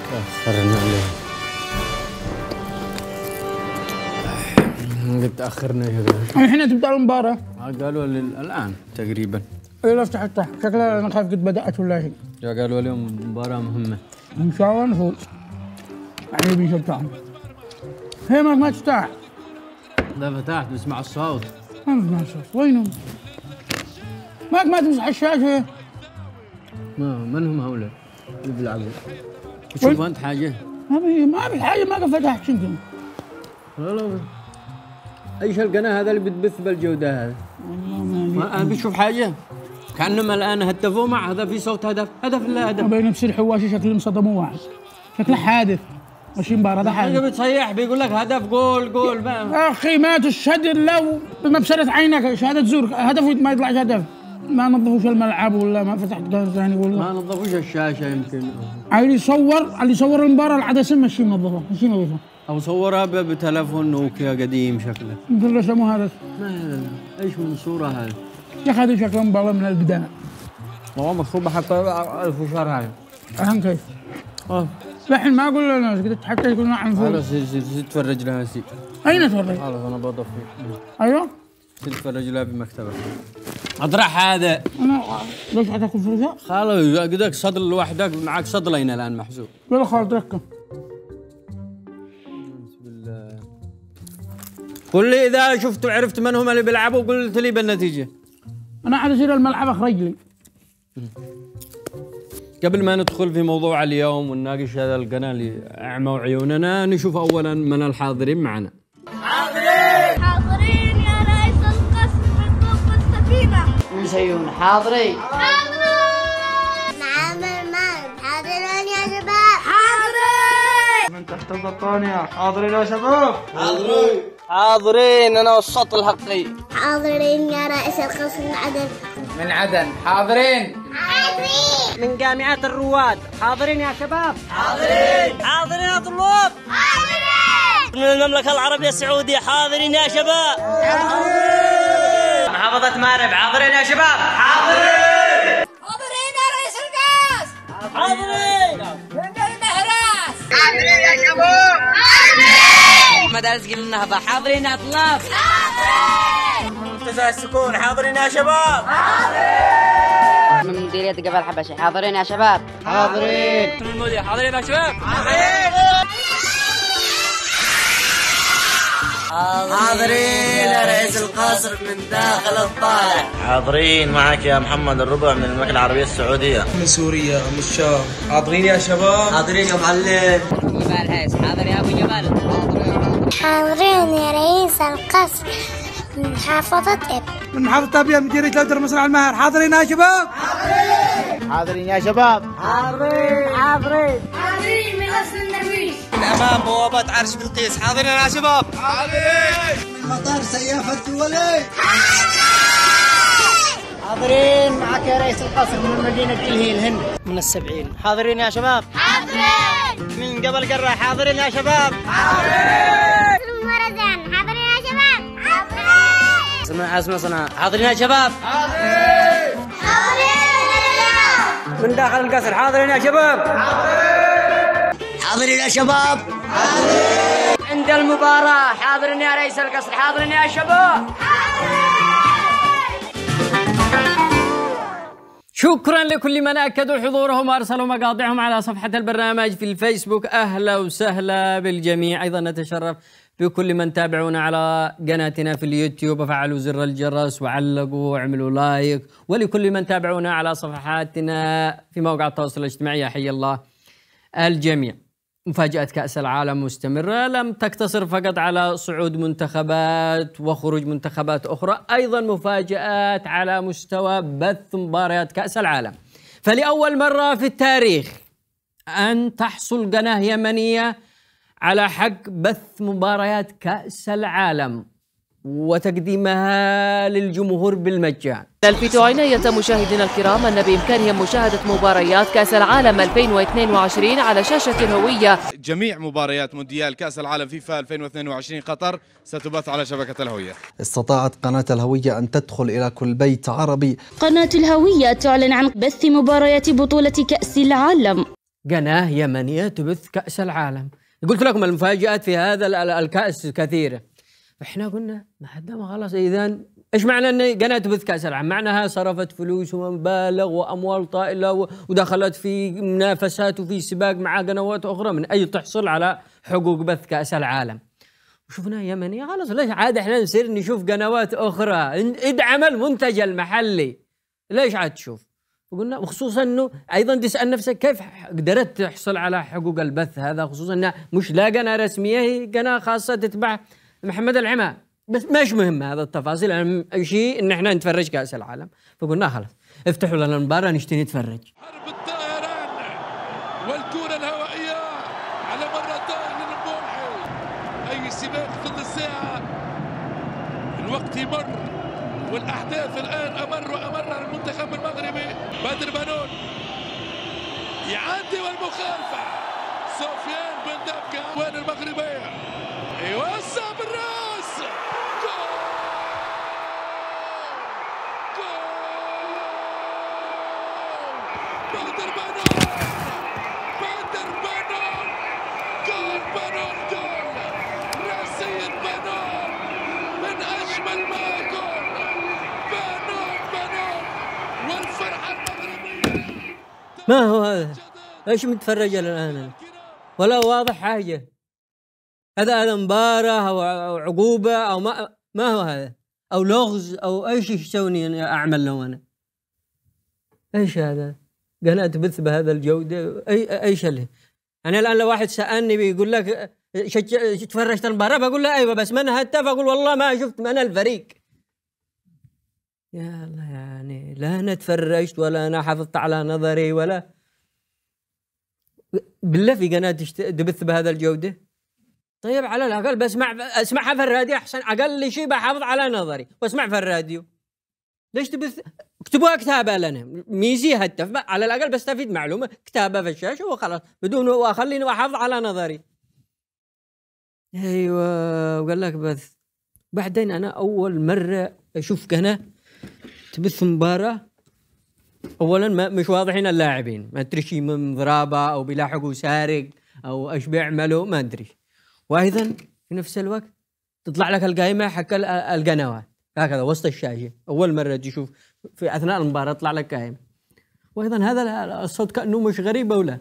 كثرنا يا قد تاخرنا يا احنا تبدا المباراه قالوا لي الان تقريبا اي لو فتحتها شكلها انا خايف قد بدات ولا شيء يا قالوا لي مباراه مهمه ان شاء الله نفوز يعني بنشجعهم هي ما تفتح لا فتحت بسمع الصوت ما بسمع الصوت وينهم؟ ماك ما تمسح الشاشه ما من هم هؤلاء اللي بيلعبوا؟ تشوف انت حاجه؟ ما بي ما حاجه ما فتحت شنو؟ والله ايش القناه هذا اللي بتبث بالجوده هذا؟ والله ما بتشوف حاجه؟ كانهم الان هدفوا مع هذا في صوت هدف هدف لا هدف بين نفس الحواشي شكلهم صدموا واحد شكله حادث ماشي مباراه ده حادث بتصيح بيقول لك هدف جول جول يا اخي ما تشهد الا بمبسله عينك شهاده زور هدف ما يطلعش هدف ما نظفوش الملعب ولا ما فتحت جهاز ثاني ولا ما نظفوش الشاشه يمكن اللي يصور اللي يصور المباراه العدسه ماشي منظفه ماشي نظفه او صورها بتلفون نوكيا قديم شكله مثل رسمه هذا ما هذا ايش من صوره هذا يا اخي هذا شكله مبالغ من البدايه والله مكتوبه حتى الف شهر هاي عن كيف؟ اه الحين ما اقول للناس كنت حتى يقولون عن فوق خلاص تفرج لها سي اين تفرج؟ خلاص انا بضفي ايوه تتفرج لها بمكتبك اطرح هذا انا ليش حتاكل فرجه؟ خلاص قدك صدل لوحدك معك صدرين الان محسوب يلا خلاص ركب قل لي اذا شفت وعرفت من هم اللي بيلعبوا قلت لي بالنتيجه انا حتصير الملعب اخرج لي قبل ما ندخل في موضوع اليوم ونناقش هذا القناة اعمى عيوننا نشوف أولا من الحاضرين معنا حاضرين حاضرين يا رئيس القسم من قبة السفينة من سيون من تحت البطانية حاضرين يا شباب حاضرين حاضرين أنا والشط الحقي حاضرين يا رئيس القسم من عدن من عدن حاضرين حاضرين من جامعة الرواد حاضرين يا شباب حاضرين حاضرين يا طلاب حاضرين من المملكة العربية السعودية حاضرين يا شباب حاضرين محافظة مارب حاضرين يا شباب حاضرين حاضرين يا رئيس القسم حاضرين حاضرين يا شباب حاضرين مدارس قل النهضة حاضرين يا طلاب حاضرين منتزع السكون حاضرين يا شباب حاضرين من مديرية قبل حبشي حاضرين يا شباب حاضرين من المدير حاضرين يا شباب حاضرين حاضرين يا رئيس القصر من داخل الطالع حاضرين معك يا محمد الربع من المملكة العربية السعودية من سوريا من الشام حاضرين يا شباب حاضرين يا معلم حاضر يا ابو جبال حاضرين يا رئيس القصر من محافظة أب من محافظة أبيا من مديرية لودر مصنع المهر حاضرين يا شباب حاضرين حاضرين يا شباب حاضرين حاضرين حاضرين من غسل النرويج من أمام بوابة عرش بلقيس حاضرين يا شباب حاضرين من مطار سيافة الوليد حاضرين معك يا رئيس القصر من مدينة الهي الهند من السبعين حاضرين يا شباب حاضرين من قبل قرة حاضرين يا شباب حاضرين اسمع اسمع صنعاء حاضرين يا شباب حاضرين حاضرين من داخل القصر حاضرين يا شباب حاضرين حاضرين يا شباب حاضرين عند المباراة حاضرين يا رئيس القصر حاضرين يا شباب شكرا لكل من اكدوا حضورهم وارسلوا مقاطعهم على صفحه البرنامج في الفيسبوك اهلا وسهلا بالجميع ايضا نتشرف بكل من تابعونا على قناتنا في اليوتيوب فعلوا زر الجرس وعلقوا وعملوا لايك ولكل من تابعونا على صفحاتنا في مواقع التواصل الاجتماعي حي الله الجميع مفاجأة كأس العالم مستمرة لم تقتصر فقط على صعود منتخبات وخروج منتخبات أخرى أيضا مفاجآت على مستوى بث مباريات كأس العالم فلأول مرة في التاريخ أن تحصل قناة يمنية على حق بث مباريات كأس العالم وتقديمها للجمهور بالمجان نلفت عناية مشاهدينا الكرام أن بإمكانهم مشاهدة مباريات كأس العالم 2022 على شاشة الهوية جميع مباريات مونديال كأس العالم فيفا 2022 قطر ستبث على شبكة الهوية استطاعت قناة الهوية أن تدخل إلى كل بيت عربي قناة الهوية تعلن عن بث مباريات بطولة كأس العالم قناة يمنية تبث كأس العالم قلت لكم المفاجآت في هذا الكأس كثيرة احنا قلنا ما دام خلاص اذا ايش معنى ان قناه تبث كاس العالم؟ معناها صرفت فلوس ومبالغ واموال طائله ودخلت في منافسات وفي سباق مع قنوات اخرى من اجل تحصل على حقوق بث كاس العالم. وشفنا يمني خلاص ليش عاد احنا نصير نشوف قنوات اخرى ادعم المنتج المحلي ليش عاد تشوف؟ وقلنا وخصوصا انه ايضا تسال نفسك كيف قدرت تحصل على حقوق البث هذا خصوصا انها مش لا قناه رسميه هي قناه خاصه تتبع محمد العمى بس مش مهم هذا التفاصيل اهم شيء ان احنا نتفرج كاس العالم فقلنا خلاص افتحوا لنا المباراه نشتي نتفرج حرب الطائران والكره الهوائيه على مرتين للمبوحي اي سباق ضد الساعه الوقت يمر والاحداث الان امر وامر المنتخب المغربي بدر بنون يعدي والمخالفه سفيان بن دبكه وين المغربيه يوسع بالراس ما هو هذا ايش متفرج الان ولا واضح حاجه هذا هذا مباراه او عقوبه او ما ما هو هذا او لغز او ايش يسوني اعمل لو انا ايش هذا قناه تبث بهذا الجوده اي ايش اللي انا الان لو واحد سالني بيقول لك تفرجت المباراه بقول له ايوه بس من هتف اقول والله ما شفت من الفريق يا الله يعني لا أنا تفرجت ولا أنا حافظت على نظري ولا بالله في قناة تبث بهذا الجودة طيب على الأقل بسمع أسمعها في الراديو أحسن أقل شيء بحافظ على نظري وأسمع في الراديو ليش تبث اكتبوها كتابة لنا ميزي هتف على الأقل بستفيد معلومة كتابة في الشاشة وخلاص بدون وأخليني احافظ على نظري أيوة وقال لك بث بعدين أنا أول مرة أشوف قناة تبث مباراه اولا مش واضحين اللاعبين ما ادري شيء من ضرابه او بيلاحقوا سارق او ايش بيعملوا ما ادري وايضا في نفس الوقت تطلع لك القائمه حق القنوات هكذا وسط الشاشه اول مره تشوف في اثناء المباراه تطلع لك قائمه وايضا هذا الصوت كانه مش غريب او لا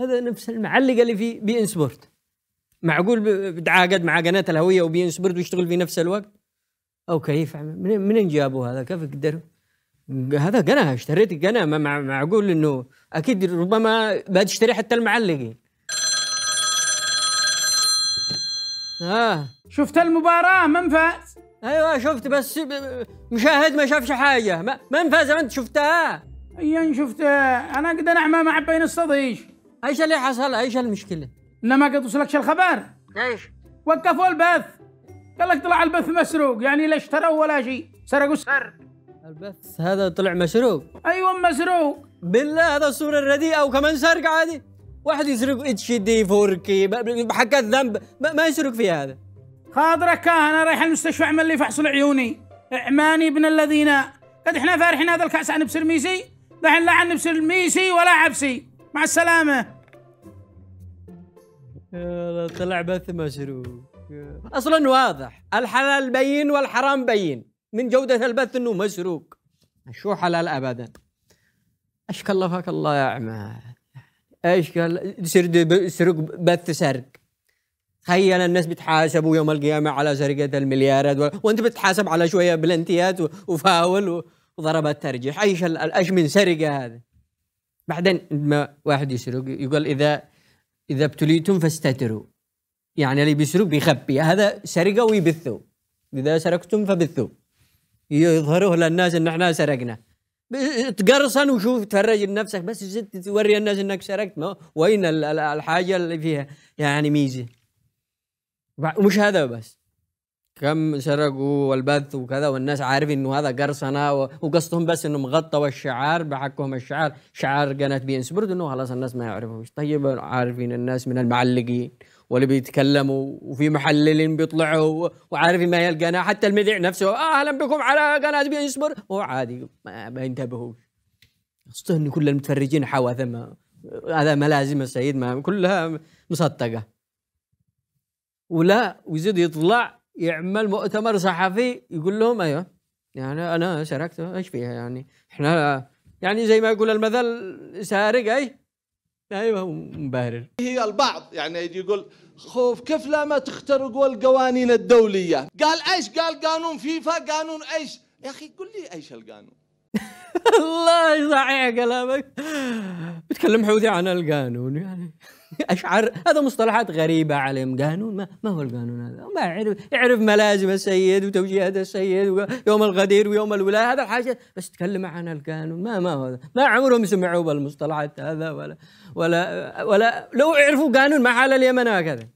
هذا نفس المعلق اللي في بي ان سبورت معقول بتعاقد مع قناه الهويه وبي ان سبورت ويشتغل في نفس الوقت او كيف منين جابوا هذا كيف قدروا هذا قناه اشتريت قناه ما معقول انه اكيد ربما بتشتري حتى المعلقين اه شفت المباراه من فاز ايوه شفت بس مشاهد ما شافش حاجه من فاز انت شفتها ايا شفتها انا قد نعمه ما بين الصديش ايش اللي حصل ايش المشكله انما ما قد وصلكش الخبر ايش وقفوا البث قال لك طلع البث مسروق يعني لا اشتروا ولا شيء سرقوا السر البث هذا طلع مسروق ايوه مسروق بالله هذا الصورة الرديئة وكمان سرق عادي واحد يسرق اتش دي 4 كي حق الذنب ما يسرق فيها هذا خاطرك انا رايح المستشفى اعمل لي فحص لعيوني اعماني ابن الذين قد احنا فارحين هذا الكاس عن بسر ميسي دحين لا عن بسر ميسي ولا عبسي مع السلامه طلع بث مسروق اصلا واضح الحلال بين والحرام بين من جودة البث انه مسروق شو حلال ابدا الله فاك الله يا عمى ايش قال سرق بث سرق تخيل الناس بتحاسبوا يوم القيامة على سرقة المليارات و... وانت بتحاسب على شوية بلنتيات و... وفاول و... وضربات ترجيح ايش ايش من سرقة هذه بعدين ما واحد يسرق يقول اذا اذا ابتليتم فاستتروا يعني اللي بيسرق بيخبي هذا سرقه ويبثه اذا سرقتم فبثوا يظهروه للناس ان احنا سرقنا تقرصن وشوف تفرج لنفسك بس زدت توري الناس انك سرقت ما وين الحاجه اللي فيها يعني ميزه مش هذا بس كم سرقوا والبث وكذا والناس عارفين انه هذا قرصنه وقصدهم بس انهم غطوا الشعار بحقهم الشعار شعار قناه بي ان انه خلاص الناس ما يعرفوش طيب عارفين الناس من المعلقين ولا بيتكلموا وفي محللين بيطلعوا وعارفين ما يلقانا حتى المذيع نفسه اهلا بكم على قناه بي سبور هو عادي ما, ما ينتبهوا ان كل المتفرجين حواثم هذا ملازم السيد ما كلها مسطقه ولا ويزيد يطلع يعمل مؤتمر صحفي يقول لهم ايوه يعني انا شاركت ايش فيها يعني احنا يعني زي ما يقول المثل سارق اي ايوه مبهرر هي البعض يعني يجي يقول خوف كيف لا ما تخترقوا القوانين الدوليه قال ايش قال قانون فيفا قانون ايش يا اخي قل لي ايش القانون الله صحيح كلامك بتكلم حوثي عن القانون يعني اشعر هذا مصطلحات غريبه عليهم قانون ما, ما هو القانون هذا ما يعرف يعرف ملازم السيد وتوجيهات السيد ويوم الغدير ويوم الولايه هذا الحاجه بس تكلم عن القانون ما ما هو ما عمرهم سمعوا بالمصطلحات هذا ولا ولا ولا لو يعرفوا قانون ما حال اليمن هكذا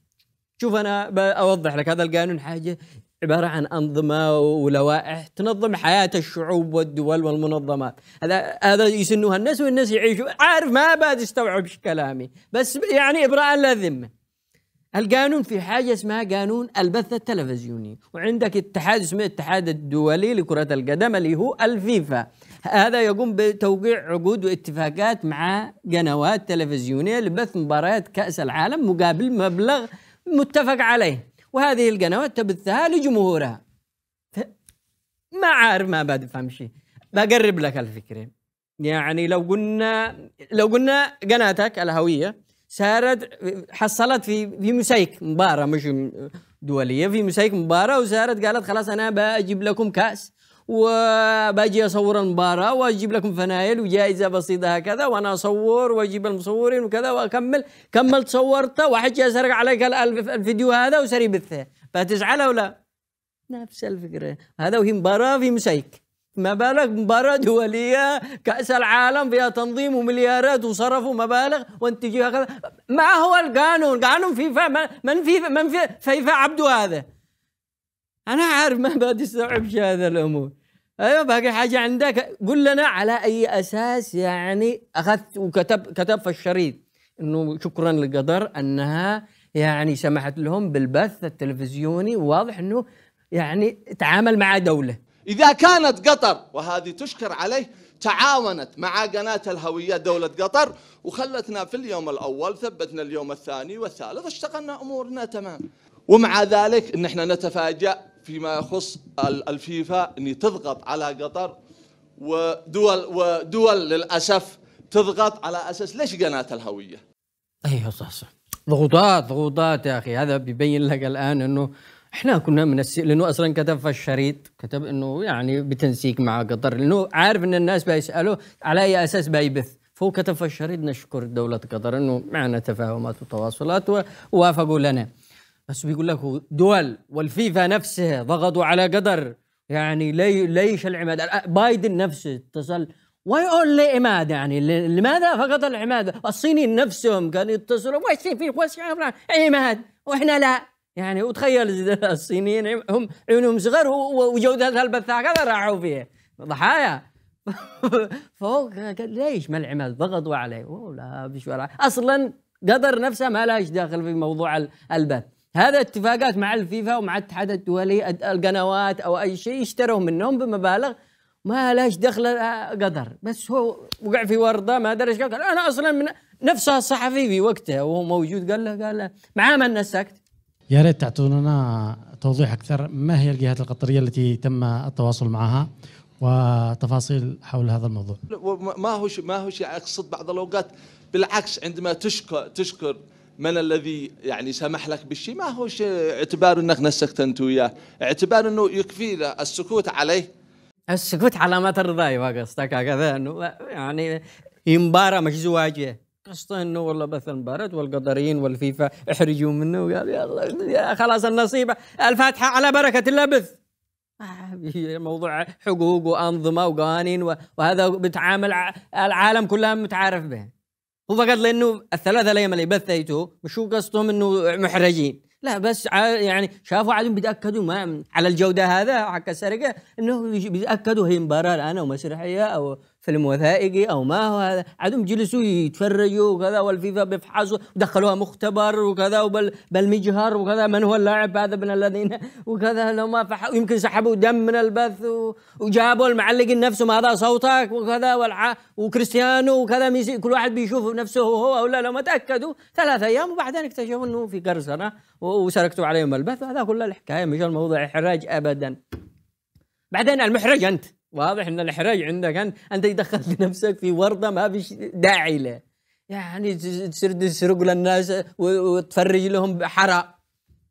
شوف انا اوضح لك هذا القانون حاجه عبارة عن أنظمة ولوائح تنظم حياة الشعوب والدول والمنظمات هذا هذا يسنوها الناس والناس يعيشوا عارف ما بعد استوعبش كلامي بس يعني إبراء ذمة القانون في حاجة اسمها قانون البث التلفزيوني وعندك اتحاد اسمه الاتحاد الدولي لكرة القدم اللي هو الفيفا هذا يقوم بتوقيع عقود واتفاقات مع قنوات تلفزيونية لبث مباريات كأس العالم مقابل مبلغ متفق عليه وهذه القنوات تبثها لجمهورها ما عارف ما بفهم شيء بقرب لك الفكرة يعني لو قلنا لو قلنا قناتك الهوية صارت حصلت في في مسايك مباراة مش دولية في مسايك مباراة وصارت قالت خلاص أنا بجيب لكم كأس وباجي اصور المباراه واجيب لكم فنايل وجائزه بسيطه هكذا وانا اصور واجيب المصورين وكذا واكمل كملت صورته واحد جاي سرق عليك الفيديو هذا وسري بثه فتزعل ولا نفس الفكره هذا وهي مباراه في مسيك ما بالك مباراة دولية كأس العالم فيها تنظيم ومليارات وصرفوا مبالغ وانت هكذا ما هو القانون قانون فيفا من فيفا من فيفا عبده هذا أنا عارف ما بدي استوعب هذا الأمور ايوه باقي حاجه عندك قل لنا على اي اساس يعني اخذت وكتب كتب في الشريط انه شكرا للقدر انها يعني سمحت لهم بالبث التلفزيوني واضح انه يعني تعامل مع دوله اذا كانت قطر وهذه تشكر عليه تعاونت مع قناة الهوية دولة قطر وخلتنا في اليوم الأول ثبتنا اليوم الثاني والثالث اشتغلنا أمورنا تمام ومع ذلك ان احنا نتفاجأ فيما يخص الفيفا ان تضغط على قطر ودول ودول للاسف تضغط على اساس ليش قناه الهويه ايوه صح صح ضغوطات ضغوطات يا اخي هذا بيبين لك الان انه احنا كنا من السي... لانه اصلا كتب في الشريط كتب انه يعني بتنسيق مع قطر لانه عارف ان الناس بيسالوا على اي اساس بيبث فهو كتب في الشريط نشكر دوله قطر انه معنا تفاهمات وتواصلات ووافقوا لنا بس بيقول لك دول والفيفا نفسها ضغطوا على قدر يعني لي ليش العماد أه، بايدن نفسه اتصل واي اونلي عماد يعني لماذا فقط العماد الصينيين نفسهم كانوا يتصلوا وش في وش عماد واحنا لا يعني وتخيل الصينيين هم عيونهم صغار وجودة البث هكذا راحوا فيه ضحايا فوق ليش ما العماد ضغطوا عليه اصلا قدر نفسه ما لهاش داخل في موضوع البث هذا اتفاقات مع الفيفا ومع الاتحاد الدولي القنوات او اي شيء يشتروا منهم بمبالغ ما لهاش دخل قدر بس هو وقع في ورطه ما ادري ايش قال انا اصلا من نفسه الصحفي في وقته وهو موجود قال له قال له مع من نسكت يا ريت تعطوننا توضيح اكثر ما هي الجهات القطريه التي تم التواصل معها وتفاصيل حول هذا الموضوع ما هو ما هو اقصد بعض الاوقات بالعكس عندما تشكر تشكر من الذي يعني سمح لك بالشيء ما هو اعتبار انك نسكت انت وياه اعتبار انه يكفي السكوت عليه السكوت علامات الرضاي قصدك هكذا انه يعني ينبارى مش زواجه قصته انه والله بث المباراه والقدريين والفيفا احرجوا منه وقال يلا يا خلاص النصيبه الفاتحه على بركه الله بث موضوع حقوق وانظمه وقوانين وهذا بتعامل العالم كلها متعارف به هو فقط لانه الثلاثه الايام اللي بثيته مش هو قصدهم انه محرجين لا بس يعني شافوا عادهم بيتاكدوا ما على الجوده هذا حق السرقه انه بيتاكدوا هي مباراه الان او مسرحيه او فيلم وثائقي او ما هو هذا عندهم جلسوا يتفرجوا وكذا والفيفا بيفحصوا ودخلوها مختبر وكذا وبالمجهر وكذا من هو اللاعب هذا من الذين وكذا لو ما فحصوا يمكن سحبوا دم من البث وجابوا المعلقين نفسهم هذا صوتك وكذا والع... وكريستيانو وكذا ميسي كل واحد بيشوف نفسه هو او لا لو ما تاكدوا ثلاث ايام وبعدين اكتشفوا انه في قرصنه وسرقتوا عليهم البث وهذا كله الحكايه مش الموضوع احراج ابدا بعدين المحرج انت واضح ان الاحراج عندك انت انت دخلت نفسك في ورطه ما فيش داعي له يعني تصير تسرق للناس وتفرج لهم حرام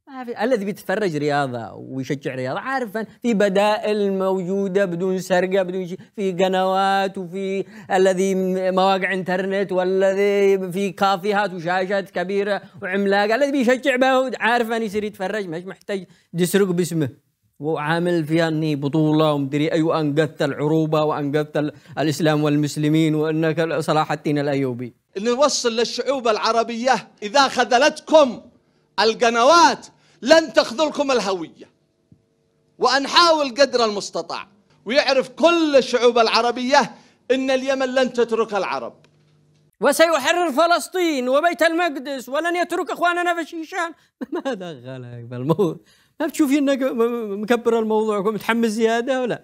ما في الذي بيتفرج رياضه ويشجع رياضه عارف في بدائل موجوده بدون سرقه بدون شيء في قنوات وفي الذي مواقع انترنت والذي في كافيهات وشاشات كبيره وعملاقه الذي بيشجع عارف ان يصير يتفرج مش محتاج تسرق باسمه وعامل فيها اني بطوله ومدري اي وانقذت العروبه وانقذت الاسلام والمسلمين وانك صلاح الدين الايوبي. نوصل للشعوب العربيه اذا خذلتكم القنوات لن تخذلكم الهويه. ونحاول قدر المستطاع ويعرف كل الشعوب العربيه ان اليمن لن تترك العرب. وسيحرر فلسطين وبيت المقدس ولن يترك اخواننا في الشيشان ما دخلك بالموت بتشوفي انك مكبر الموضوع متحمس زياده ولا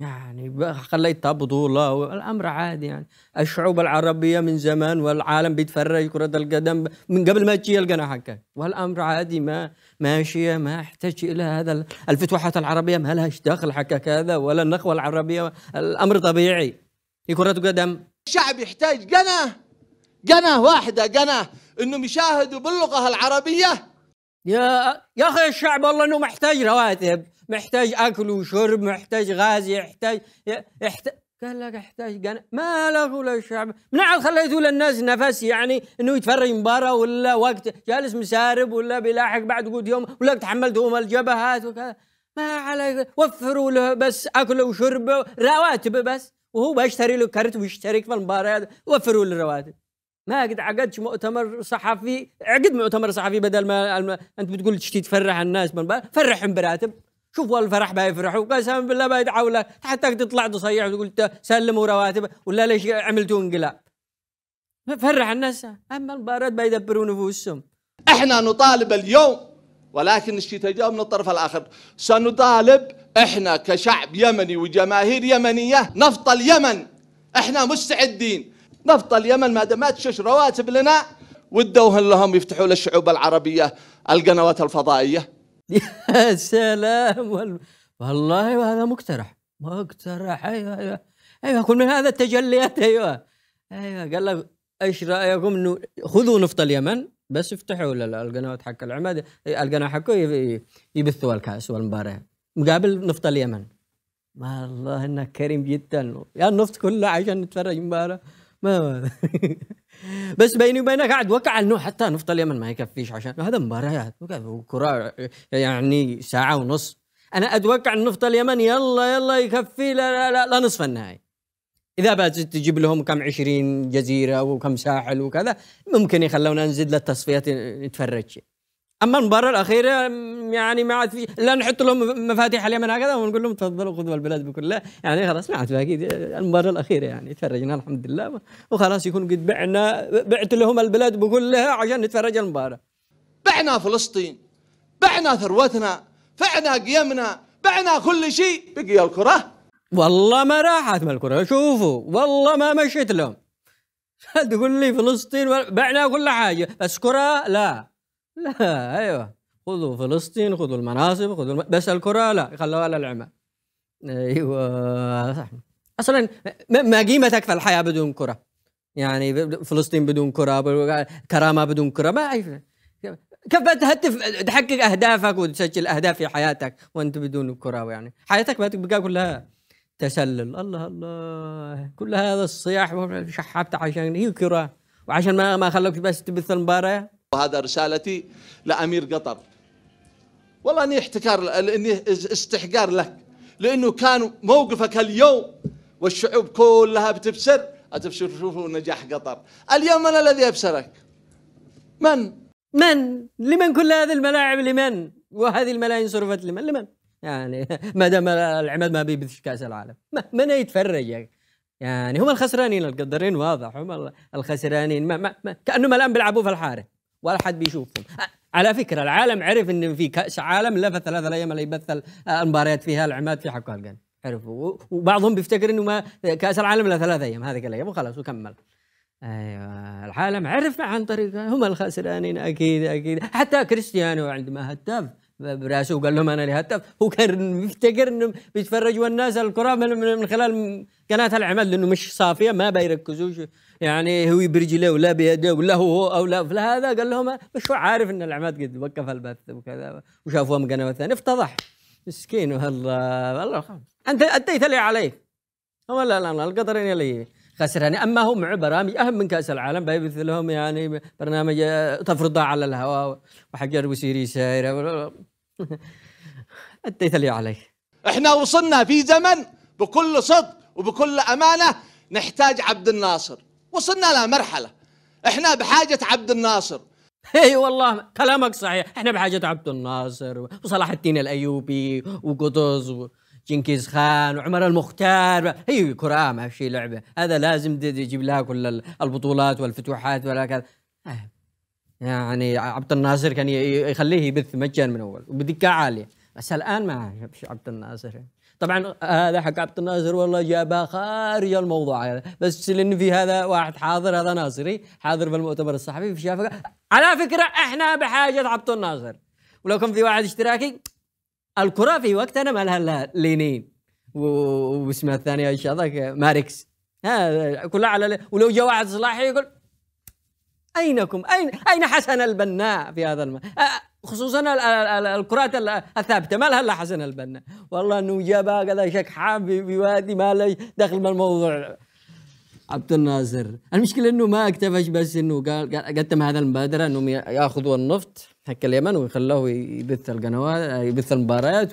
يعني خليتها بطوله الامر عادي يعني الشعوب العربيه من زمان والعالم بيتفرج كره القدم من قبل ما تجي القناه حقك والامر عادي ما ماشيه ما احتاج الى هذا الفتوحات العربيه ما لهاش دخل حقك هذا ولا النخوه العربيه الامر طبيعي في كره قدم الشعب يحتاج قناه قناه واحده قناه انهم يشاهدوا باللغه العربيه يا يا اخي الشعب والله انه محتاج رواتب محتاج اكل وشرب محتاج غاز يحتاج يحتاج قال لك احتاج قال ما له ولا الشعب من عاد خليته للناس نفس يعني انه يتفرج مباراه ولا وقت جالس مسارب ولا بيلاحق بعد قد يوم ولا تحملتهم الجبهات وكذا ما عليك وفروا له بس اكله وشربه رواتب بس وهو بيشتري له كرت ويشترك في المباريات وفروا له رواتب ما قد عقدتش مؤتمر صحفي عقد مؤتمر صحفي بدل ما الم... انت بتقول تشتي تفرح الناس من فرحهم براتب شوفوا الفرح بيفرحوا قسما بالله بيدعوا لك حتى تطلع تصيح وتقول سلموا رواتب ولا ليش عملتوا انقلاب فرح الناس اما البارد بيدبروا نفوسهم احنا نطالب اليوم ولكن الشيء تجاوب من الطرف الاخر سنطالب احنا كشعب يمني وجماهير يمنيه نفط اليمن احنا مستعدين نفط اليمن ما دام رواتب لنا ودوهن لهم يفتحوا للشعوب العربية القنوات الفضائية يا سلام وال... والله هذا مقترح مقترح ايوه ايوه ايوه كل من هذا التجليات ايوه ايوه قال لك ايش رايكم انه خذوا نفط اليمن بس افتحوا القنوات حق العماد القناه حقه يبثوا الكاس والمباراه مقابل نفط اليمن والله انك كريم جدا يا النفط كله عشان نتفرج مباراه ما بس بيني وبينك قاعد وقع انه حتى نفط اليمن ما يكفيش عشان هذا مباريات وكرة يعني ساعة ونص انا اتوقع ان نفط اليمن يلا يلا يكفي لا لا لا لنصف النهائي اذا بس تجيب لهم كم 20 جزيره وكم ساحل وكذا ممكن يخلونا نزيد للتصفيات نتفرج اما المباراه الاخيره يعني ما عاد في لا نحط لهم مفاتيح اليمن هكذا ونقول لهم تفضلوا خذوا البلاد بكلها يعني خلاص ما عاد اكيد المباراه الاخيره يعني تفرجنا الحمد لله وخلاص يكون قد بعنا بعت لهم البلاد بكلها عشان نتفرج المباراه بعنا فلسطين بعنا ثروتنا بعنا قيمنا بعنا كل شيء بقي الكره والله ما راحت من الكره شوفوا والله ما مشيت لهم تقول لي فلسطين بعنا كل حاجه بس كره لا لا ايوه خذوا فلسطين خذوا المناصب خذوا الم... بس الكره لا خلوها للعمى ايوه صح اصلا ما قيمتك في الحياه بدون كره يعني فلسطين بدون كره كرامه بدون كره ما أعرف. كيف بتهتف تحقق اهدافك وتسجل اهداف في حياتك وانت بدون كره يعني حياتك تبقى كلها تسلل الله الله كل هذا الصياح شحبت عشان هي كره وعشان ما ما خلوك بس تبث المباراه وهذا رسالتي لأمير قطر والله اني احتكار اني استحقار لك لانه كان موقفك اليوم والشعوب كلها بتبسر أتبشر شوفوا نجاح قطر اليوم أنا الذي أبسرك من؟ من؟ لمن كل هذه الملاعب لمن؟ وهذه الملايين صرفت لمن؟ لمن؟ يعني ما دام العماد ما بيبث كاس العالم من يتفرج يعني, يعني هم الخسرانين القدرين واضح هم الخسرانين ما ما ما كانهم الان بيلعبوا في الحاره ولا حد بيشوفهم على فكره العالم عرف ان في كاس عالم لف ثلاثة ايام اللي يبث آه، المباريات فيها العماد في حقها القن عرفوا وبعضهم بيفتكر انه ما كاس العالم له ثلاثة ايام هذيك الايام وخلاص وكمل ايوه العالم عرف عن طريق هم الخاسرانين اكيد اكيد حتى كريستيانو عندما هتف براسه وقال لهم انا اللي هتف هو كان مفتكر انه بيتفرجوا الناس الكره من, من خلال قناه العمل لانه مش صافيه ما بيركزوش يعني هو برجله ولا بيده ولا هو او لا هذا قال لهم مش عارف ان العماد قد وقف البث وكذا وشافوه من قناه ثانيه افتضح مسكين والله والله انت اديت لي عليه ولا لا لا لا القطرين اللي خسران اما هم برامج اهم من كاس العالم بيبث لهم يعني برنامج تفرضه على الهواء وحجر وسيري سايره اديت لي عليه احنا وصلنا في زمن بكل صدق وبكل امانه نحتاج عبد الناصر وصلنا لها مرحلة احنا بحاجة عبد الناصر اي والله كلامك صحيح احنا بحاجة عبد الناصر وصلاح الدين الايوبي وقطز وجنكيز خان وعمر المختار هي كرة ما في شيء لعبة هذا لازم يجيب لها كل البطولات والفتوحات ولا كذا أه. يعني عبد الناصر كان يخليه يبث مجان من اول وبدقة عالية بس الان ما عبد الناصر طبعا هذا حق عبد الناصر والله جابها خارج الموضوع هذا بس لان في هذا واحد حاضر هذا ناصري حاضر في المؤتمر الصحفي في شافك على فكره احنا بحاجه عبد الناصر ولو كان في واحد اشتراكي الكره في وقتنا ما لها لينين واسمها الثانيه ان شاء الله ماركس هذا كلها على ولو جاء واحد صلاحي يقول اينكم اين اين حسن البناء في هذا الم... خصوصا الكرات الثابته ما لها الا حسن البنا والله انه هكذا شك شكحان بوادي ما له دخل بالموضوع عبد الناصر المشكله انه ما اكتفش بس انه قال قدم هذا المبادره انهم ياخذوا النفط حق اليمن ويخلوه يبث القنوات يبث المباريات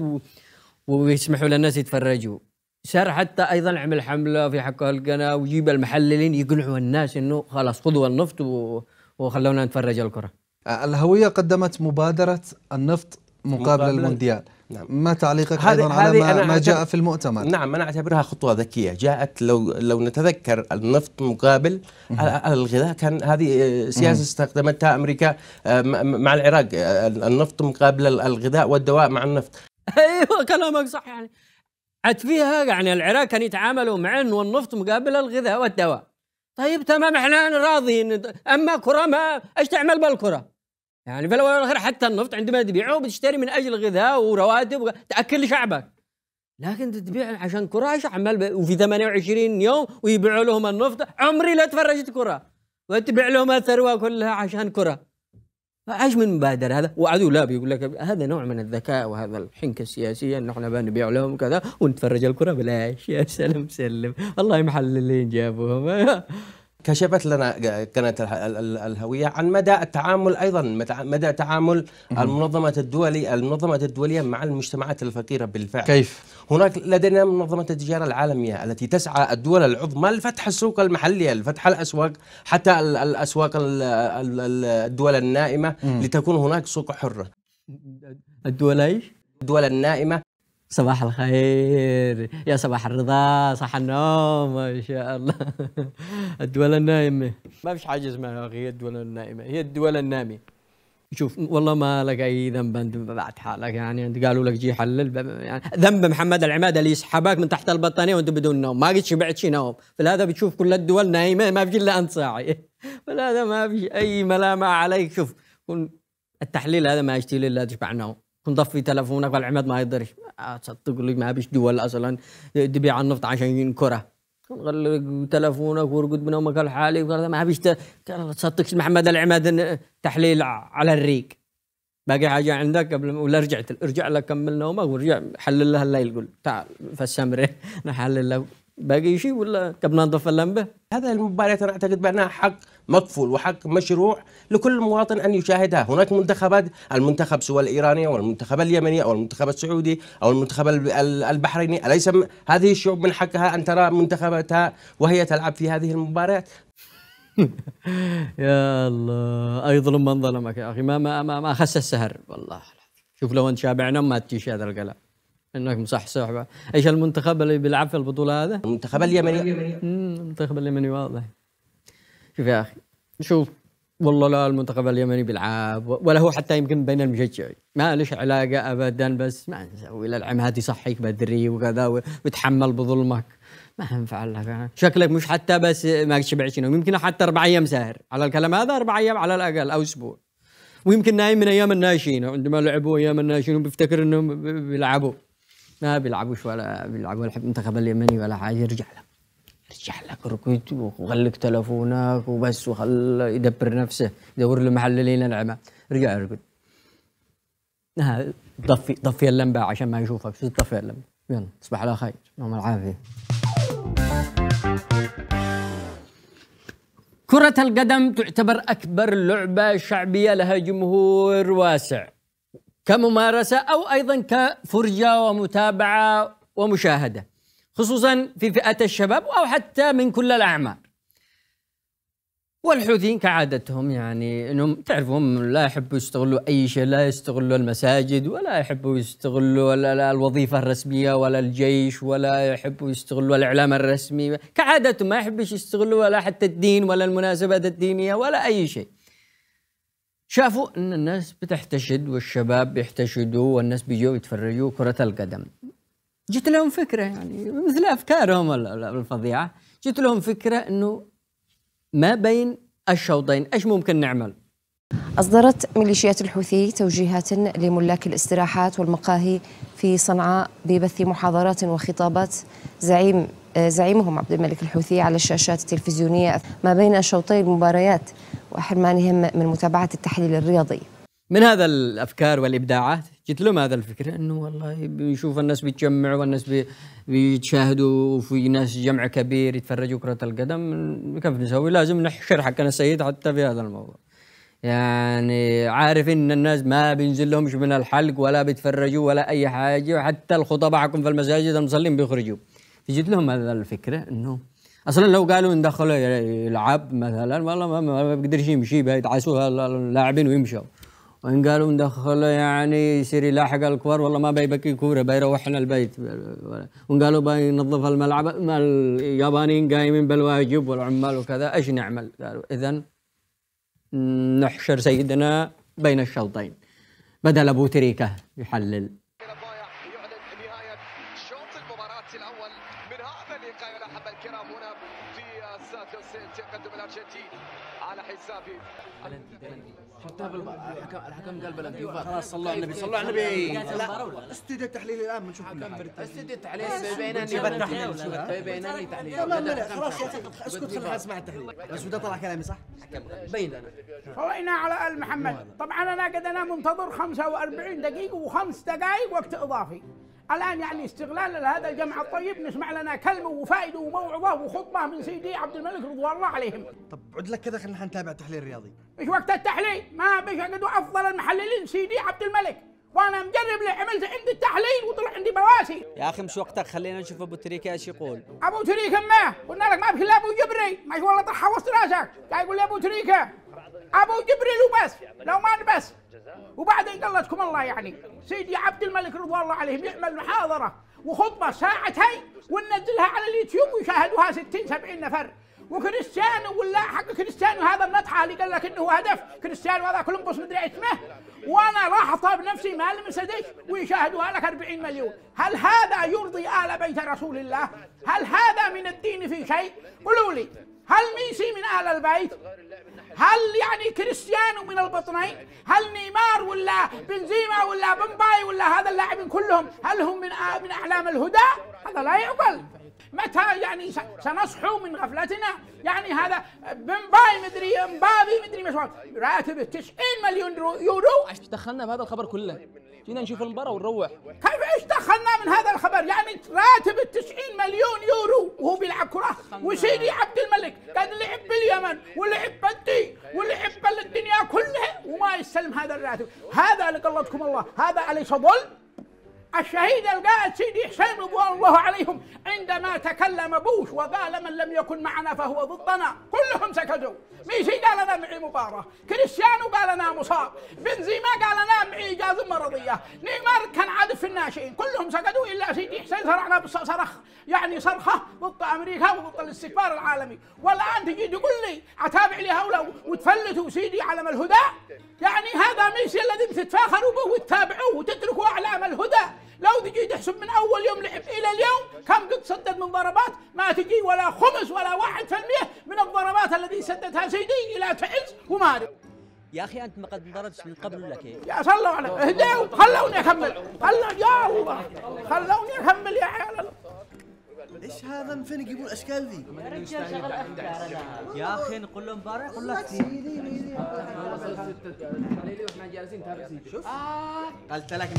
ويسمحوا للناس يتفرجوا صار حتى ايضا عمل حمله في حق القناه وجيب المحللين يقنعوا الناس انه خلاص خذوا النفط و... وخلونا نتفرج الكره الهوية قدمت مبادرة النفط مقابل المونديال نعم. ما تعليقك ايضا على ما, ما جاء في المؤتمر؟ نعم انا اعتبرها خطوه ذكيه، جاءت لو لو نتذكر النفط مقابل الغذاء كان هذه سياسه استخدمتها امريكا آه، مع العراق النفط مقابل الغذاء والدواء مع النفط. ايوه كلامك صح يعني عاد فيها يعني العراق كان يتعاملوا مع انه النفط مقابل الغذاء والدواء. طيب تمام احنا راضيين اما كره ما ايش تعمل بالكره؟ يعني في الاول والاخير حتى النفط عندما تبيعه بتشتري من اجل غذاء ورواتب تاكل شعبك لكن تبيع عشان كره عمال وفي 28 يوم ويبيعوا لهم النفط عمري لا تفرجت كره وتبيع لهم الثروه كلها عشان كره ايش من مبادرة هذا وعدو لا بيقول لك هذا نوع من الذكاء وهذا الحنكة السياسية ان احنا بنبيع لهم كذا ونتفرج الكرة بلاش يا سلم سلم يمحل محللين جابوهم كشفت لنا قناه الهويه عن مدى التعامل ايضا مدى تعامل المنظمه الدولي المنظمه الدوليه مع المجتمعات الفقيره بالفعل كيف هناك لدينا منظمه التجاره العالميه التي تسعى الدول العظمى لفتح السوق المحليه لفتح الاسواق حتى الاسواق الدول النائمه لتكون هناك سوق حره الدول ايش الدول النائمه صباح الخير يا صباح الرضا صح النوم ما شاء الله الدول النائمة ما فيش حاجة اسمها يا أخي هي الدول النائمة هي الدول النامية شوف والله ما لك اي ذنب أنت بعد حالك يعني انت قالوا لك جي حلل يعني ذنب محمد العماد اللي يسحبك من تحت البطانيه وانت بدون نوم ما قد شبعت شي نوم فلهذا بتشوف كل الدول نايمه ما في الا انت صاحي فلهذا ما في اي ملامه عليك شوف التحليل هذا ما يشتي الا تشبع نوم كنت ضفي تلفونك والعماد ما يقدرش آه، تصدق لي ما بيش دول اصلا تبيع النفط عشان ينكره غلق تلفونك وارقد امك الحالي ما بيش تصدق محمد العماد تحليل على الريق باقي حاجه عندك قبل ولا رجعت ارجع لك كمل نومك ورجع حلل لها الليل قول تعال فالسمره نحلل لك باقي شيء ولا كم ننظف اللمبه؟ هذا المباريات انا اعتقد بانها حق مكفول وحق مشروع لكل مواطن ان يشاهدها، هناك منتخبات المنتخب سواء الايراني او المنتخب اليمني او المنتخب السعودي او المنتخب البحريني، اليس هذه الشعوب من حقها ان ترى منتخباتها وهي تلعب في هذه المباريات؟ يا الله اي ظلم من ظلمك يا اخي ما ما ما, خس السهر والله شوف لو انت شابعنا ما تجيش هذا الكلام انك مصحصح ايش المنتخب اللي بيلعب في البطوله هذا المنتخب اليمني المنتخب اليمني واضح شوف يا اخي شوف والله لا المنتخب اليمني بيلعب ولا هو حتى يمكن بين المشجعين ما ليش علاقه ابدا بس ما نسوي العم هذه صحيك بدري وكذا وتحمل بظلمك ما ينفع لك شكلك مش حتى بس ما شبعت يمكن حتى اربع ايام ساهر على الكلام هذا اربع ايام على الاقل او اسبوع ويمكن نايم من ايام الناشئين عندما لعبوا ايام الناشئين بيفتكر انهم بيلعبوا ما بيلعبوش ولا بيلعبوا المنتخب اليمني ولا حاجه يرجع لك ارجع لك ركوت وغلق تلفونك وبس وخل يدبر نفسه يدور له محل لين العمى رجع ها طفي طفي اللمبه عشان ما يشوفك شو تطفي اللمبه يلا تصبح على خير يوم العافيه كرة القدم تعتبر أكبر لعبة شعبية لها جمهور واسع كممارسة أو أيضا كفرجة ومتابعة ومشاهدة خصوصا في فئة الشباب أو حتى من كل الأعمار والحوثيين كعادتهم يعني انهم تعرفهم لا يحبوا يستغلوا اي شيء، لا يستغلوا المساجد ولا يحبوا يستغلوا الوظيفه الرسميه ولا الجيش ولا يحبوا يستغلوا الاعلام الرسمي، كعادتهم ما يحبش يستغلوا ولا حتى الدين ولا المناسبات الدينيه ولا اي شيء. شافوا ان الناس بتحتشد والشباب بيحتشدوا والناس بيجوا يتفرجوا كرة القدم جت لهم فكرة يعني مثل افكارهم الفظيعة جت لهم فكرة انه ما بين الشوطين ايش ممكن نعمل أصدرت ميليشيات الحوثي توجيهات لملاك الاستراحات والمقاهي في صنعاء ببث محاضرات وخطابات زعيم آه، زعيمهم عبد الملك الحوثي على الشاشات التلفزيونية ما بين شوطي المباريات وحرمانهم من متابعة التحليل الرياضي من هذا الافكار والابداعات جيت لهم هذا الفكرة انه والله بنشوف الناس بيتجمعوا والناس بيتشاهدوا وفي ناس جمع كبير يتفرجوا كره القدم كيف نسوي؟ لازم نحشر حقنا السيد حتى في هذا الموضوع. يعني عارف ان الناس ما بينزل لهمش من الحلق ولا بيتفرجوا ولا اي حاجه حتى الخطباء حقهم في المساجد المصلين بيخرجوا. تجد لهم هذا الفكره انه اصلا لو قالوا ان دخلوا يلعب مثلا والله ما بيقدرش يمشي بيدعسوا اللاعبين ويمشوا وان قالوا ان دخلوا يعني يصير يلاحق الكبار والله ما بيبكي كوره بيروحنا البيت وان قالوا بينظف الملعب ما اليابانيين قايمين بالواجب والعمال وكذا ايش نعمل؟ قالوا اذا نحشر سيدنا بين الشوطين بدل ابو تريكه يحلل حطينا بالحكم الحكم قال بلنتي أيوة. خلاص صلوا على النبي صلوا على النبي لا استوديو التحليلي الان بنشوف حكم استوديو التحليل بين اني بتحليل بين اني تحليل تمام خلاص اسكت خلينا اسمع التحليل بس وده طلع كلامي صح؟ بين انا طلعنا على ال محمد طبعا انا قد انا منتظر 45 دقيقه وخمس دقائق وقت اضافي الان يعني استغلالا لهذا الجمع الطيب نسمع لنا كلمه وفائده وموعظه وخطبه من سيدي عبد الملك رضوان الله عليهم. طب عد لك كذا خلينا نتابع تحليل رياضي. ايش وقت التحليل؟ ما بيش افضل المحللين سيدي عبد الملك. وانا مجرب اللي عملت عندي التحليل وطلع عندي بواسي يا اخي مش وقتك خلينا نشوف ابو تريكه ايش يقول ابو تريكه ما قلنا لك ما في الا ابو جبري ما والله وسط راسك جاي يقول لي ابو تريكه ابو جبري لو بس لو ما بس وبعدين قلتكم الله يعني سيدي عبد الملك رضوان الله عليه يعمل محاضره وخطبه ساعتين وننزلها على اليوتيوب ويشاهدوها 60 70 نفر وكريستيانو ولا حق كريستيانو هذا النطحه اللي قال لك انه هدف كريستيانو هذا كولومبوس مدري اسمه وانا راح اطلب نفسي ما لمس يديك ويشاهدوها لك 40 مليون هل هذا يرضي ال بيت رسول الله؟ هل هذا من الدين في شيء؟ قولوا لي هل ميسي من ال البيت؟ هل يعني كريستيانو من البطنين هل نيمار ولا بنزيما ولا بمباي ولا هذا اللاعبين كلهم هل هم من من احلام الهدى هذا لا يعقل متى يعني سنصحو من غفلتنا يعني هذا بمباي مدري مبابي مدري مش راتبه 90 مليون يورو ايش دخلنا بهذا الخبر كله جينا نشوف المباراه ونروح كيف ايش دخلنا من هذا الخبر يعني راتب ال 90 مليون يورو وهو بيلعب كره وسيدي عبد الملك كان لعب باليمن ولعب بدي ولعب بالدنيا كلها وما يستلم هذا الراتب هذا لقلتكم الله هذا اليس ظل الشهيد القائد سيدي حسين رضوان الله عليهم عندما تكلم بوش وقال من لم يكن معنا فهو ضدنا كلهم سكتوا ميسي قال انا معي مباراه كريستيانو قال انا مصاب بنزيما قال انا إجازة مرضية نيمار كان عاد في الناشئين كلهم سجدوا إلا سيدي حسين صرخنا صرخ يعني صرخة ضد أمريكا وضد الاستكبار العالمي والآن تجي تقول لي أتابع لي هؤلاء وتفلتوا سيدي علم الهدى يعني هذا ميسي الذي تتفاخروا به وتتابعوه وتتركوا أعلام الهدى لو تجي تحسب من أول يوم لعب إلى اليوم كم قد سدد من ضربات ما تجي ولا خمس ولا واحد في المئة من الضربات التي سددها سيدي إلى تعز وماري يا اخي انت ما قد انضربت من قبل ولا كيف؟ يا صلوا عليك اهدوا خلوني اكمل خلوني يا الله خلوني اكمل يا عيال ايش هذا فين يجيبون الاشكال ذي؟ يا رجال شغل يا اخي نقول له مبارك قول قلت لك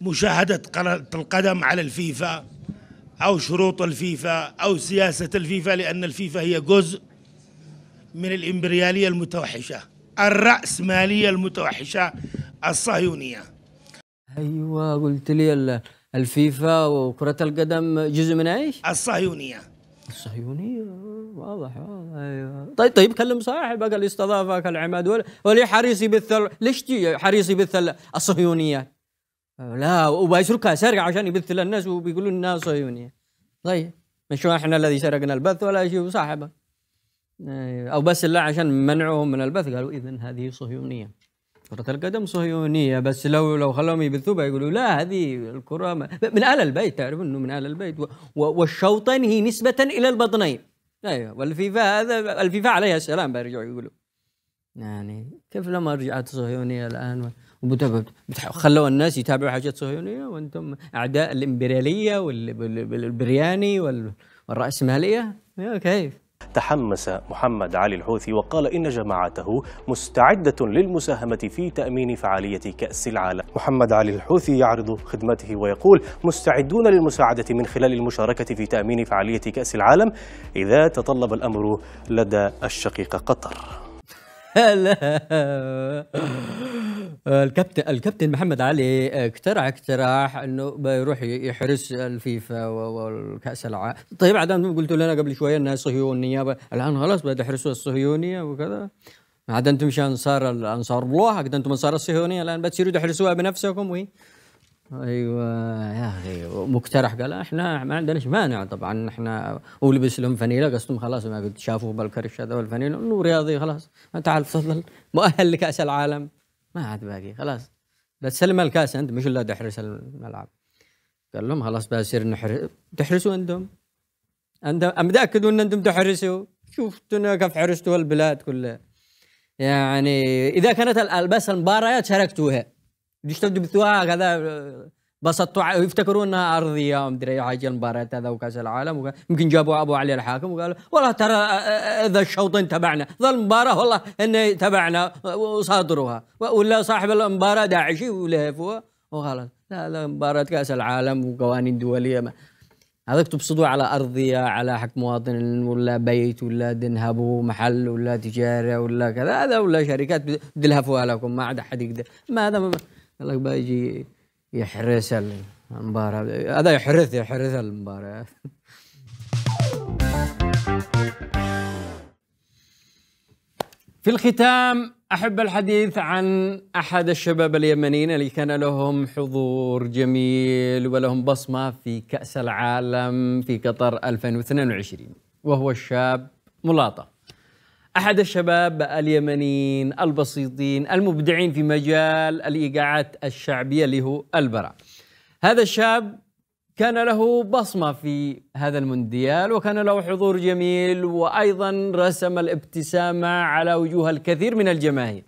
مشاهدة قناة القدم على الفيفا أو شروط الفيفا أو سياسة الفيفا لأن الفيفا هي جزء من الإمبريالية المتوحشة الرأسمالية المتوحشة الصهيونية أيوة قلت لي الفيفا وكرة القدم جزء من ايش؟ الصهيونية الصهيونية واضح واضح ايوه طيب طيب كلم صاحبك اللي استضافك العماد ولي حريصي بث ليش تجي حريصي بث الصهيونية؟ لا وبيسرقها سرقة عشان يبث للناس وبيقولوا انها صهيونية طيب مش احنا الذي سرقنا البث ولا شيء صاحبك إيه، او بس لا عشان منعهم من البث قالوا اذا هذه صهيونيه كرة القدم صهيونية بس لو لو خلوهم يبثوا يقولوا لا هذه الكرة من آل البيت تعرف انه من آل البيت والشوطين هي نسبة إلى البطنين ايوه والفيفا هذا الفيفا عليها السلام بيرجعوا يقولوا يعني كيف لما رجعت صهيونية الآن خلوا الناس يتابعوا حاجات صهيونية وأنتم أعداء الإمبريالية والبرياني والرأسمالية كيف تحمس محمد علي الحوثي وقال إن جماعته مستعدة للمساهمة في تأمين فعالية كأس العالم محمد علي الحوثي يعرض خدمته ويقول مستعدون للمساعدة من خلال المشاركة في تأمين فعالية كأس العالم إذا تطلب الأمر لدى الشقيق قطر لا الكابتن الكابتن محمد علي اقترح اقتراح انه بيروح يحرس الفيفا والكاس العالم طيب عاد قلت لنا قبل شويه انها صهيونيه الان خلاص بدها يحرسوا الصهيونيه وكذا عاد انتم مش انصار الانصار الله عاد انتم انصار الصهيونيه الان بتصيروا تحرسوها بنفسكم وي ايوه يا اخي مقترح قال احنا ما عندناش مانع طبعا احنا ولبس لهم فنيله قصدهم خلاص ما قد شافوه بالكرش هذا والفنيله انه رياضي خلاص تعال تفضل مؤهل لكاس العالم ما عاد باقي خلاص بتسلم الكاس انت مش الا تحرس الملعب قال لهم خلاص بصير نحرس تحرسوا انتم انتم متاكدوا ان انتم تحرسوا شفتوا كيف حرستوا البلاد كلها يعني اذا كانت بس المباريات شاركتوها ديجيتال جبتوها كذا بسطوا يفتكروا انها ارضيه ومدري حاجه المباريات هذا وكاس العالم يمكن جابوا ابو علي الحاكم وقالوا والله ترى اذا الشوطين تبعنا ذا المباراه والله انه تبعنا وصادروها ولا صاحب المباراه داعشي ولهفوها وخلاص لا لا مباراه كاس العالم وقوانين دوليه ما. هذاك تبسطوا على ارضيه على حق مواطن ولا بيت ولا ذهب محل ولا تجاره ولا كذا هذا ولا شركات تلهفوها لكم ما عاد حد يقدر ما هذا قال لك بقى يجي يحرس المباراة هذا يحرث يحرث المباراة في الختام أحب الحديث عن أحد الشباب اليمنيين اللي كان لهم حضور جميل ولهم بصمة في كأس العالم في قطر 2022 وهو الشاب ملاطة أحد الشباب اليمنيين البسيطين المبدعين في مجال الإيقاعات الشعبية اللي هو البراء هذا الشاب كان له بصمة في هذا المونديال وكان له حضور جميل وأيضا رسم الابتسامة على وجوه الكثير من الجماهير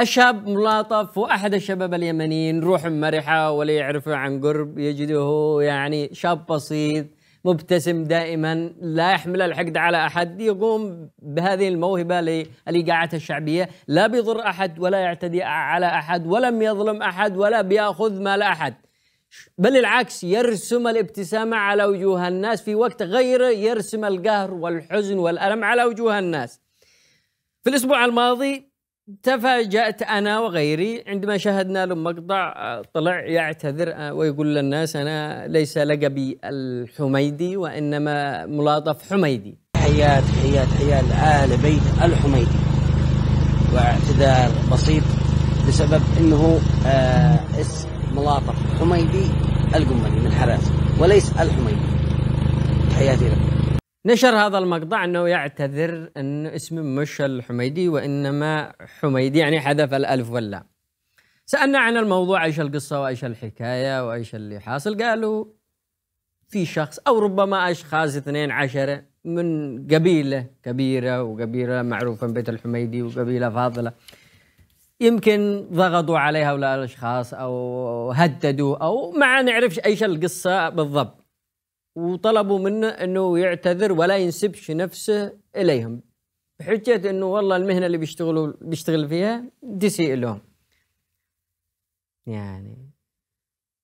الشاب ملاطف واحد الشباب اليمنيين روح مرحه ولا يعرفه عن قرب يجده يعني شاب بسيط مبتسم دائما لا يحمل الحقد على احد يقوم بهذه الموهبه للايقاعات الشعبيه لا بيضر احد ولا يعتدي على احد ولم يظلم احد ولا بياخذ مال احد بل العكس يرسم الابتسامه على وجوه الناس في وقت غيره يرسم القهر والحزن والالم على وجوه الناس في الاسبوع الماضي تفاجأت أنا وغيري عندما شاهدنا له مقطع آه، طلع يعتذر آه، ويقول للناس أنا ليس لقبي الحميدي وإنما ملاطف حميدي تحيات تحيات تحيات آل بيت الحميدي واعتذار بسيط بسبب أنه آه اسم ملاطف حميدي القمري من حراس وليس الحميدي تحياتي لكم نشر هذا المقطع أنه يعتذر أن اسمه مش الحميدي وإنما حميدي يعني حذف الألف واللام سألنا عن الموضوع ايش القصة وايش الحكاية وايش اللي حاصل قالوا في شخص أو ربما أشخاص اثنين عشرة من قبيلة كبيرة وقبيلة معروفة بيت الحميدي وقبيلة فاضلة يمكن ضغطوا عليها هؤلاء الأشخاص أو هددوا أو ما نعرفش ايش القصة بالضبط وطلبوا منه انه يعتذر ولا ينسبش نفسه اليهم بحجه انه والله المهنه اللي بيشتغلوا بيشتغل فيها تسيء لهم يعني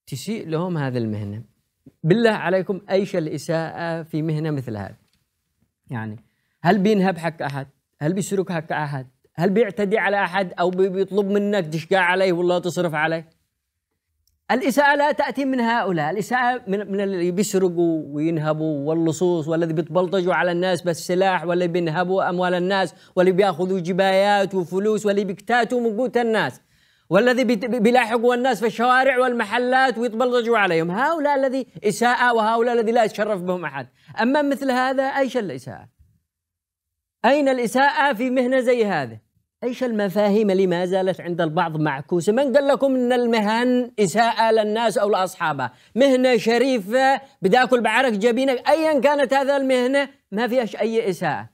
تسيء لهم هذه المهنه بالله عليكم ايش الاساءه في مهنه مثل هذه يعني هل بينهب حق احد هل بيسرق حق احد هل بيعتدي على احد او بيطلب منك تشقى عليه والله تصرف عليه الإساءة لا تأتي من هؤلاء الإساءة من, من اللي بيسرقوا وينهبوا واللصوص والذي بيتبلطجوا على الناس بالسلاح واللي بينهبوا أموال الناس واللي بياخذوا جبايات وفلوس واللي بيكتاتوا من قوت الناس والذي بيلاحقوا الناس في الشوارع والمحلات ويتبلطجوا عليهم هؤلاء الذي إساءة وهؤلاء الذي لا يتشرف بهم أحد أما مثل هذا أيش الإساءة أين الإساءة في مهنة زي هذه ليش المفاهيم اللي ما زالت عند البعض معكوسة من قال لكم أن المهن إساءة للناس أو لأصحابها مهنة شريفة بداكل بعرق جبينك أيا كانت هذا المهنة ما فيهاش أي إساءة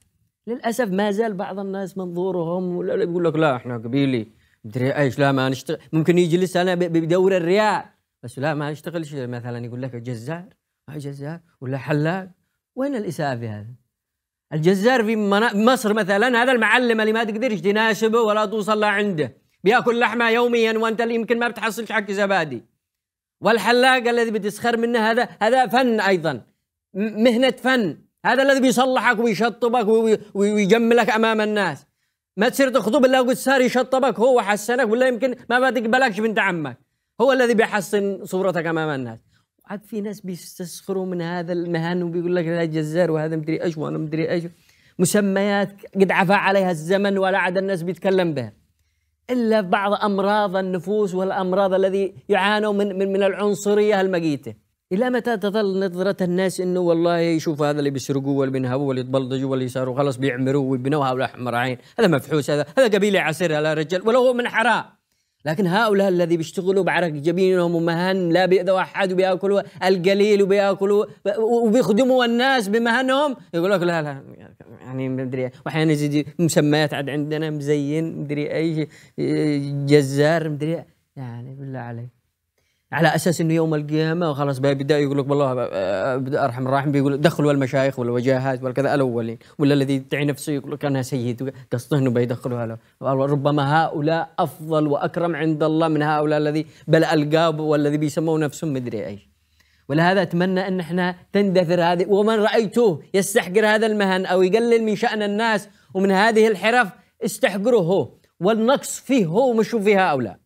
للأسف ما زال بعض الناس منظورهم ولا يقول لك لا احنا قبيلي مدري ايش لا ما نشتغل ممكن يجلس انا بدور الريال بس لا ما اشتغلش مثلا يقول لك جزار جزار ولا حلاق وين الإساءة في هذا؟ الجزار في مصر مثلا هذا المعلم اللي ما تقدرش تناسبه ولا توصل له عنده بياكل لحمه يوميا وانت اللي يمكن ما بتحصلش حق زبادي والحلاق الذي بتسخر منه هذا هذا فن ايضا مهنه فن هذا الذي بيصلحك ويشطبك ويجملك امام الناس ما تصير تخطب الا قد صار يشطبك هو وحسنك ولا يمكن ما بتقبلكش بنت عمك هو الذي بيحسن صورتك امام الناس عاد في ناس بيستسخروا من هذا المهن وبيقول لك هذا جزار وهذا مدري ايش وانا مدري ايش مسميات قد عفى عليها الزمن ولا عاد الناس بيتكلم بها الا بعض امراض النفوس والامراض الذي يعانوا من من, من العنصريه المقيته الى متى تظل نظره الناس انه والله يشوف هذا اللي بيسرقوه واللي بينهبوه واللي يتبلطجوا واللي يساروا خلاص بيعمروا ويبنوا هؤلاء احمر عين هذا مفحوص هذا هذا قبيله عسيره لا رجل ولو هو من حرام لكن هؤلاء الذي بيشتغلوا بعرق جبينهم ومهن لا بيأذوا أحد وبيأكلوا القليل وبيأكلوا وبيخدموا الناس بمهنهم يقول لك لا لا يعني مدري وأحيانا يزيد مسميات عاد عندنا مزين مدري أي جزار مدري يعني بالله عليك على اساس انه يوم القيامه خلاص بيبدا يقول لك والله آه، ارحم الراحم بيقول دخلوا المشايخ والوجاهات والكذا الاولين ولا الذي يدعي نفسه يقول لك انا سيد قصده انه بيدخلوا ربما هؤلاء افضل واكرم عند الله من هؤلاء الذي بل القاب والذي بيسموه نفسهم مدري ايش ولهذا اتمنى ان احنا تندثر هذه ومن رايته يستحقر هذا المهن او يقلل من شان الناس ومن هذه الحرف استحقره هو والنقص فيه هو مش في هؤلاء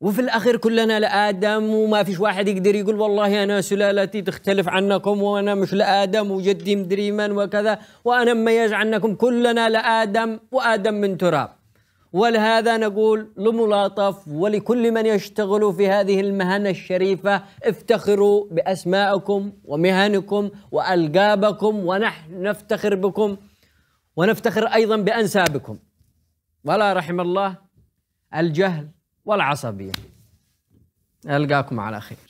وفي الاخير كلنا لادم وما فيش واحد يقدر يقول والله انا سلالتي تختلف عنكم وانا مش لادم وجدي مدري من وكذا وانا مميز عنكم كلنا لادم وادم من تراب ولهذا نقول لملاطف ولكل من يشتغل في هذه المهنة الشريفة افتخروا بأسماءكم ومهنكم وألقابكم ونحن نفتخر بكم ونفتخر أيضا بأنسابكم ولا رحم الله الجهل والعصبية ألقاكم على خير